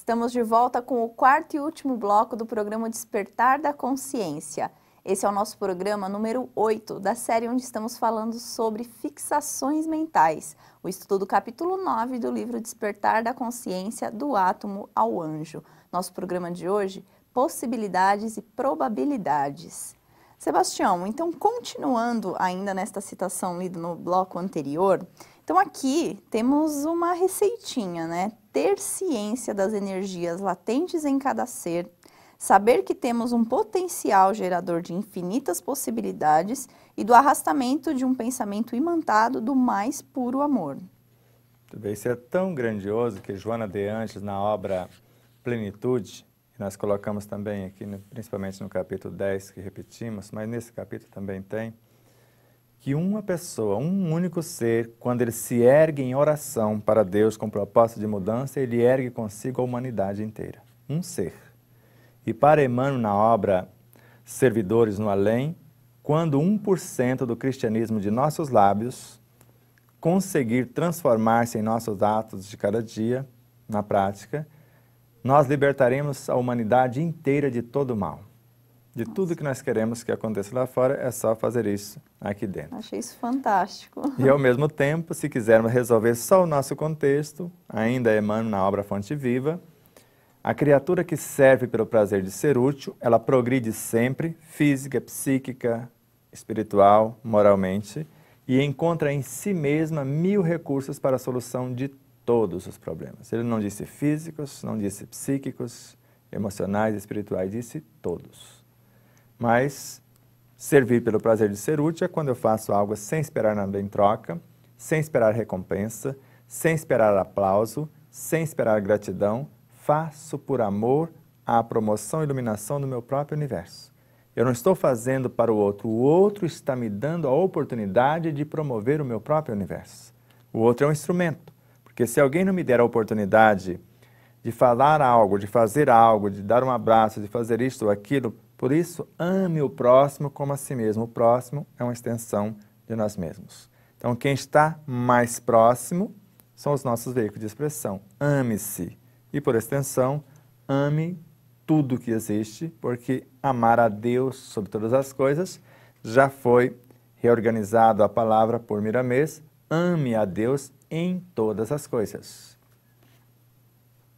Estamos de volta com o quarto e último bloco do programa Despertar da Consciência. Esse é o nosso programa número 8 da série onde estamos falando sobre fixações mentais, o estudo do capítulo 9 do livro Despertar da Consciência do Átomo ao Anjo. Nosso programa de hoje, Possibilidades e Probabilidades. Sebastião, então continuando ainda nesta citação lida no bloco anterior, então aqui temos uma receitinha, né? ter ciência das energias latentes em cada ser, saber que temos um potencial gerador de infinitas possibilidades e do arrastamento de um pensamento imantado do mais puro amor. Tudo bem, isso é tão grandioso que Joana de Anjos, na obra Plenitude, nós colocamos também aqui, principalmente no capítulo 10, que repetimos, mas nesse capítulo também tem, que uma pessoa, um único ser, quando ele se ergue em oração para Deus com propósito de mudança, ele ergue consigo a humanidade inteira. Um ser. E para Emmanuel, na obra Servidores no Além, quando 1% do cristianismo de nossos lábios conseguir transformar-se em nossos atos de cada dia, na prática, nós libertaremos a humanidade inteira de todo o mal de Nossa. tudo que nós queremos que aconteça lá fora, é só fazer isso aqui dentro. Achei isso fantástico. E ao mesmo tempo, se quisermos resolver só o nosso contexto, ainda Emmanuel na obra Fonte Viva, a criatura que serve pelo prazer de ser útil, ela progride sempre, física, psíquica, espiritual, moralmente, e encontra em si mesma mil recursos para a solução de todos os problemas. Ele não disse físicos, não disse psíquicos, emocionais, espirituais, disse todos. Mas servir pelo prazer de ser útil é quando eu faço algo sem esperar nada em troca, sem esperar recompensa, sem esperar aplauso, sem esperar gratidão, faço por amor à promoção e iluminação do meu próprio universo. Eu não estou fazendo para o outro, o outro está me dando a oportunidade de promover o meu próprio universo. O outro é um instrumento, porque se alguém não me der a oportunidade de falar algo, de fazer algo, de dar um abraço, de fazer isto ou aquilo por isso, ame o próximo como a si mesmo. O próximo é uma extensão de nós mesmos. Então, quem está mais próximo são os nossos veículos de expressão. Ame-se. E, por extensão, ame tudo que existe, porque amar a Deus sobre todas as coisas já foi reorganizado a palavra por Miramês. Ame a Deus em todas as coisas.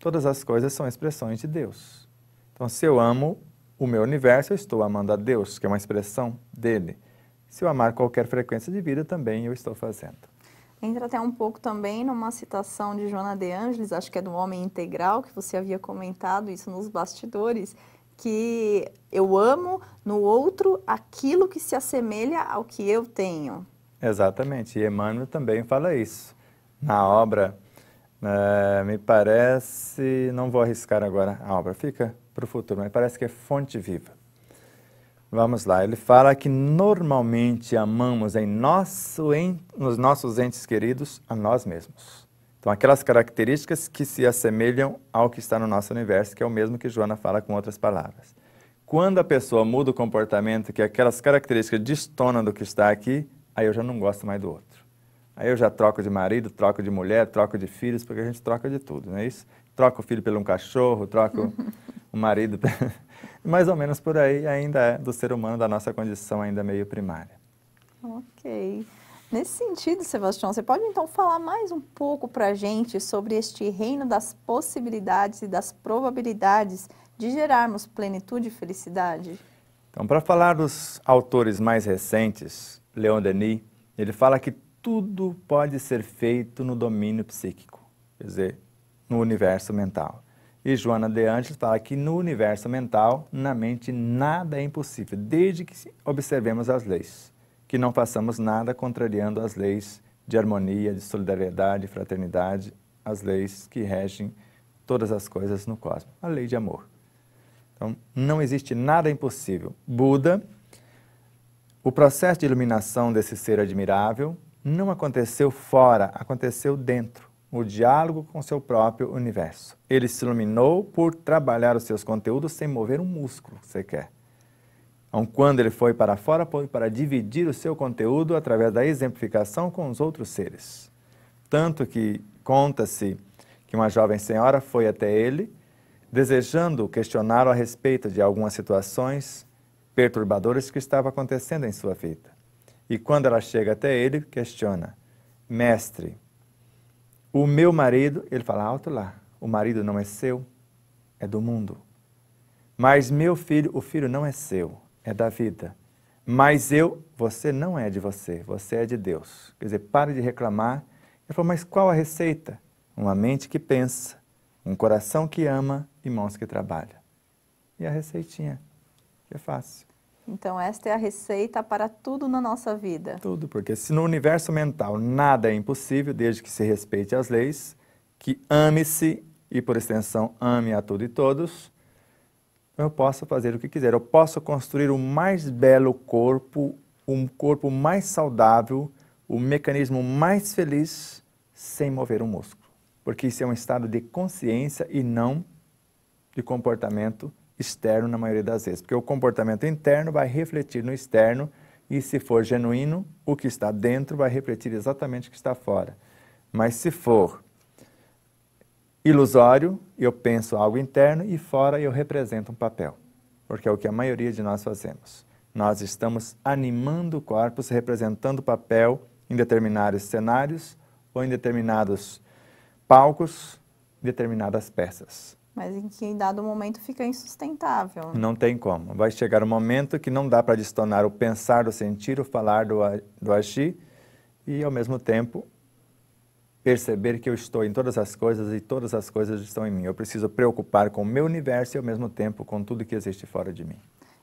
Todas as coisas são expressões de Deus. Então, se eu amo o meu universo, eu estou amando a Deus, que é uma expressão dele. Se eu amar qualquer frequência de vida, também eu estou fazendo. Entra até um pouco também numa citação de Joana de Angelis, acho que é do Homem Integral, que você havia comentado isso nos bastidores, que eu amo no outro aquilo que se assemelha ao que eu tenho. Exatamente, e Emmanuel também fala isso. Na obra é, me parece, não vou arriscar agora a obra, fica para o futuro, mas parece que é fonte viva. Vamos lá, ele fala que normalmente amamos em nosso, em, nos nossos entes queridos a nós mesmos. Então, aquelas características que se assemelham ao que está no nosso universo, que é o mesmo que Joana fala com outras palavras. Quando a pessoa muda o comportamento, que aquelas características destonam do que está aqui, aí eu já não gosto mais do outro. Aí eu já troco de marido, troco de mulher, troco de filhos, porque a gente troca de tudo, não é isso? Troca o filho pelo um cachorro, troca o marido. Mais ou menos por aí ainda é do ser humano, da nossa condição ainda meio primária. Ok. Nesse sentido, Sebastião, você pode então falar mais um pouco para a gente sobre este reino das possibilidades e das probabilidades de gerarmos plenitude e felicidade? Então, para falar dos autores mais recentes, Leon Denis, ele fala que tudo pode ser feito no domínio psíquico, quer dizer, no universo mental. E Joana de Angelis fala que no universo mental, na mente, nada é impossível, desde que observemos as leis, que não façamos nada contrariando as leis de harmonia, de solidariedade, fraternidade, as leis que regem todas as coisas no cosmos, a lei de amor. Então, não existe nada impossível. Buda, o processo de iluminação desse ser admirável, não aconteceu fora, aconteceu dentro, o diálogo com seu próprio universo. Ele se iluminou por trabalhar os seus conteúdos sem mover um músculo sequer. Então, quando ele foi para fora, foi para dividir o seu conteúdo através da exemplificação com os outros seres. Tanto que conta-se que uma jovem senhora foi até ele, desejando questioná-lo a respeito de algumas situações perturbadoras que estavam acontecendo em sua vida. E quando ela chega até ele, questiona: Mestre, o meu marido, ele fala alto lá, o marido não é seu, é do mundo. Mas meu filho, o filho não é seu, é da vida. Mas eu, você não é de você, você é de Deus. Quer dizer, pare de reclamar. Ele falou, mas qual a receita? Uma mente que pensa, um coração que ama e mãos que trabalham. E a receitinha, que é fácil. Então, esta é a receita para tudo na nossa vida. Tudo, porque se no universo mental nada é impossível, desde que se respeite as leis, que ame-se e, por extensão, ame a tudo e todos, eu posso fazer o que quiser. Eu posso construir o mais belo corpo, um corpo mais saudável, o mecanismo mais feliz, sem mover um músculo. Porque isso é um estado de consciência e não de comportamento externo na maioria das vezes, porque o comportamento interno vai refletir no externo e se for genuíno, o que está dentro vai refletir exatamente o que está fora. Mas se for ilusório, eu penso algo interno e fora eu represento um papel, porque é o que a maioria de nós fazemos. Nós estamos animando corpos, representando papel em determinados cenários ou em determinados palcos, determinadas peças mas em que em dado momento fica insustentável. Não tem como. Vai chegar um momento que não dá para destonar o pensar, o sentir, o falar, do, do agir e, ao mesmo tempo, perceber que eu estou em todas as coisas e todas as coisas estão em mim. Eu preciso preocupar com o meu universo e, ao mesmo tempo, com tudo que existe fora de mim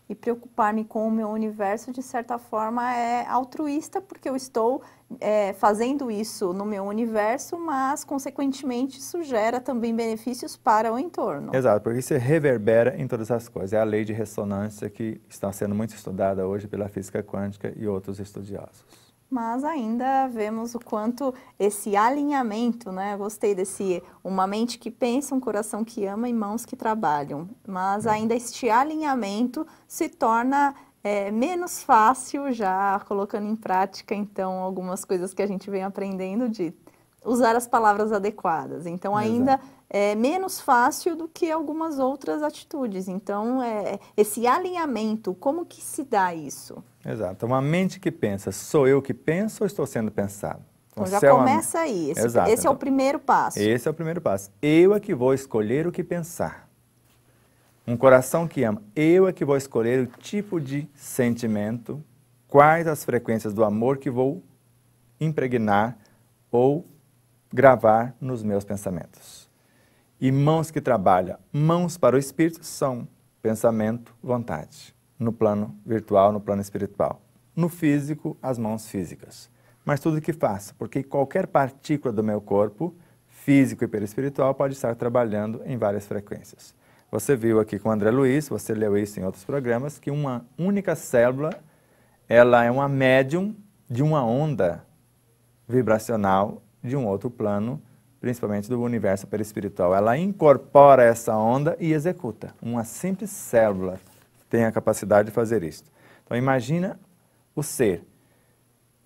e preocupar-me com o meu universo, de certa forma, é altruísta, porque eu estou é, fazendo isso no meu universo, mas, consequentemente, isso gera também benefícios para o entorno. Exato, porque isso reverbera em todas as coisas. É a lei de ressonância que está sendo muito estudada hoje pela física quântica e outros estudiosos mas ainda vemos o quanto esse alinhamento, né? Gostei desse uma mente que pensa, um coração que ama e mãos que trabalham. Mas uhum. ainda este alinhamento se torna é, menos fácil já colocando em prática então algumas coisas que a gente vem aprendendo de usar as palavras adequadas. Então, ainda Exato. é menos fácil do que algumas outras atitudes. Então, é, é, esse alinhamento, como que se dá isso? Exato. Uma mente que pensa, sou eu que penso ou estou sendo pensado? Então, já é começa é aí. Esse, Exato. esse então, é o então, primeiro passo. Esse é o primeiro passo. Eu é que vou escolher o que pensar. Um coração que ama, eu é que vou escolher o tipo de sentimento, quais as frequências do amor que vou impregnar ou gravar nos meus pensamentos. E mãos que trabalham, mãos para o espírito, são pensamento, vontade, no plano virtual, no plano espiritual. No físico, as mãos físicas. Mas tudo que faço, porque qualquer partícula do meu corpo, físico e perispiritual, pode estar trabalhando em várias frequências. Você viu aqui com o André Luiz, você leu isso em outros programas, que uma única célula, ela é uma médium de uma onda vibracional de um outro plano, principalmente do universo perispiritual. Ela incorpora essa onda e executa. Uma simples célula tem a capacidade de fazer isso. Então imagina o ser.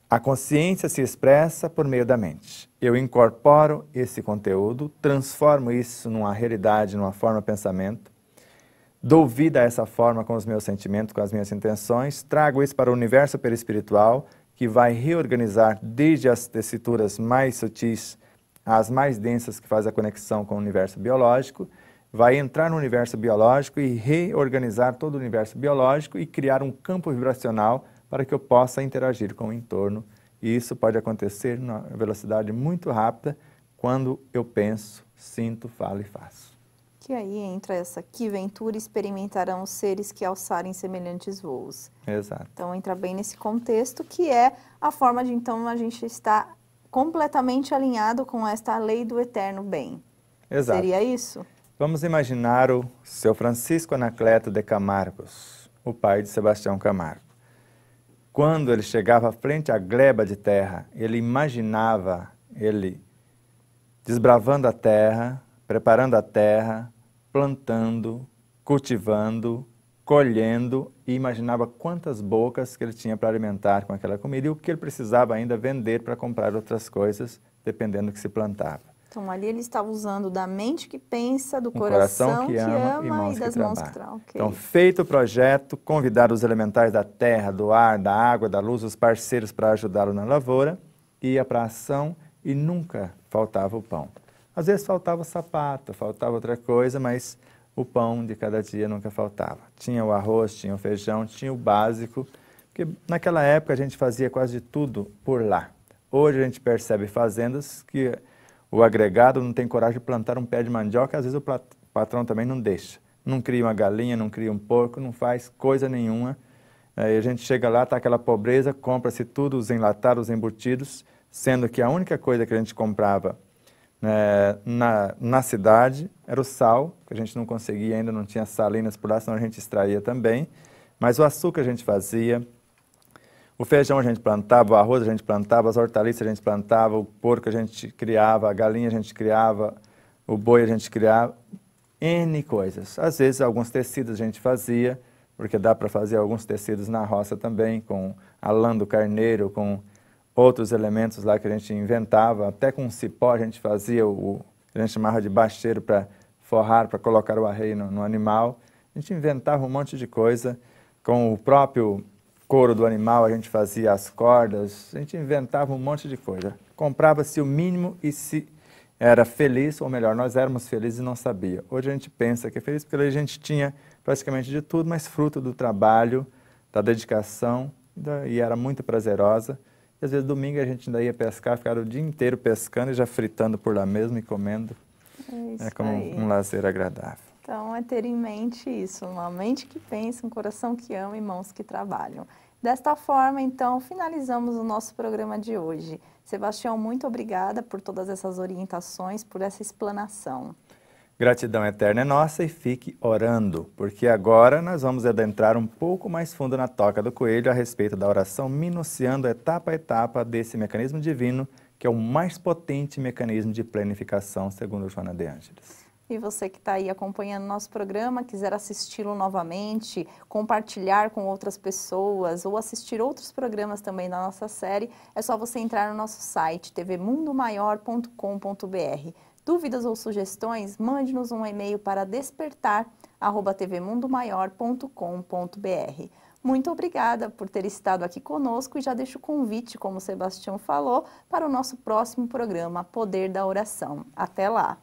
A consciência se expressa por meio da mente. Eu incorporo esse conteúdo, transformo isso numa realidade, numa forma de pensamento, dou vida a essa forma com os meus sentimentos, com as minhas intenções, trago isso para o universo perispiritual que vai reorganizar desde as tecituras mais sutis às mais densas que faz a conexão com o universo biológico, vai entrar no universo biológico e reorganizar todo o universo biológico e criar um campo vibracional para que eu possa interagir com o entorno. E isso pode acontecer numa velocidade muito rápida quando eu penso, sinto, falo e faço. Que aí entra essa que ventura experimentarão os seres que alçarem semelhantes voos. Exato. Então entra bem nesse contexto que é a forma de então a gente estar completamente alinhado com esta lei do eterno bem. Exato. Seria isso? Vamos imaginar o seu Francisco Anacleto de Camargos, o pai de Sebastião Camargo. Quando ele chegava frente à gleba de terra, ele imaginava ele desbravando a terra, preparando a terra, plantando, cultivando, colhendo e imaginava quantas bocas que ele tinha para alimentar com aquela comida e o que ele precisava ainda vender para comprar outras coisas, dependendo do que se plantava. Então, ali ele estava usando da mente que pensa, do um coração, coração, que, que ama, ama, e, mãos e das que mãos que trabalha. Okay. Então, feito o projeto, convidar os elementais da terra, do ar, da água, da luz, os parceiros para ajudá-lo na lavoura, ia para a ação e nunca faltava o pão. Às vezes faltava sapato, faltava outra coisa, mas o pão de cada dia nunca faltava. Tinha o arroz, tinha o feijão, tinha o básico, porque naquela época a gente fazia quase tudo por lá. Hoje a gente percebe fazendas que o agregado não tem coragem de plantar um pé de mandioca, às vezes o patrão também não deixa. Não cria uma galinha, não cria um porco, não faz coisa nenhuma. Aí a gente chega lá, está aquela pobreza, compra-se tudo, os enlatados, os embutidos, sendo que a única coisa que a gente comprava é, na, na cidade era o sal, que a gente não conseguia ainda, não tinha salinas por lá, senão a gente extraía também. Mas o açúcar a gente fazia, o feijão a gente plantava, o arroz a gente plantava, as hortaliças a gente plantava, o porco a gente criava, a galinha a gente criava, o boi a gente criava, N coisas. Às vezes alguns tecidos a gente fazia, porque dá para fazer alguns tecidos na roça também, com a lã do carneiro, com outros elementos lá que a gente inventava, até com um cipó a gente fazia o, a gente chamava de bacheiro para forrar, para colocar o arreio no, no, animal. A gente inventava um monte de coisa. Com o próprio couro do animal a gente fazia as cordas, a gente inventava um monte de coisa. Comprava-se o mínimo e se era feliz, ou melhor, nós éramos felizes e não sabia. Hoje a gente pensa que é feliz porque a gente tinha praticamente de tudo, mas fruto do trabalho, da dedicação, e era muito prazerosa às vezes domingo a gente ainda ia pescar, ficar o dia inteiro pescando e já fritando por lá mesmo e comendo. É, é como aí. um lazer agradável. Então, é ter em mente isso, uma mente que pensa, um coração que ama e mãos que trabalham. Desta forma, então, finalizamos o nosso programa de hoje. Sebastião, muito obrigada por todas essas orientações, por essa explanação. Gratidão eterna é nossa e fique orando, porque agora nós vamos adentrar um pouco mais fundo na toca do coelho a respeito da oração, minuciando etapa a etapa desse mecanismo divino, que é o mais potente mecanismo de planificação, segundo Joana de Ângeles. E você que está aí acompanhando nosso programa, quiser assisti-lo novamente, compartilhar com outras pessoas ou assistir outros programas também da nossa série, é só você entrar no nosso site tvmundomaior.com.br. Dúvidas ou sugestões, mande-nos um e-mail para despertar@tvmundomaior.com.br. Muito obrigada por ter estado aqui conosco e já deixo o convite, como o Sebastião falou, para o nosso próximo programa Poder da Oração. Até lá!